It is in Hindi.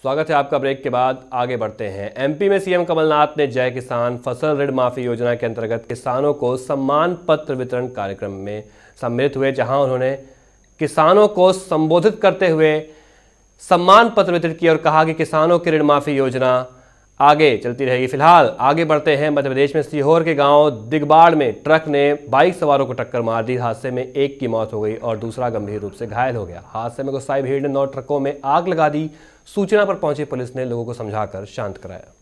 स्वागत है आपका ब्रेक के बाद आगे बढ़ते हैं एमपी में सीएम कमलनाथ ने जय किसान फसल ऋण माफी योजना के अंतर्गत किसानों को सम्मान पत्र वितरण कार्यक्रम में सम्मिलित हुए जहां उन्होंने किसानों को संबोधित करते हुए सम्मान पत्र वितरित किया और कहा कि किसानों की ऋण माफी योजना आगे चलती रहेगी फिलहाल आगे बढ़ते हैं मध्य प्रदेश में सीहोर के गांव दिगबाड़ में ट्रक ने बाइक सवारों को टक्कर मार दी हादसे में एक की मौत हो गई और दूसरा गंभीर रूप से घायल हो गया हादसे में गुस्साई भीड़ ने नौ ट्रकों में आग लगा दी सूचना पर पहुंची पुलिस ने लोगों को समझाकर शांत कराया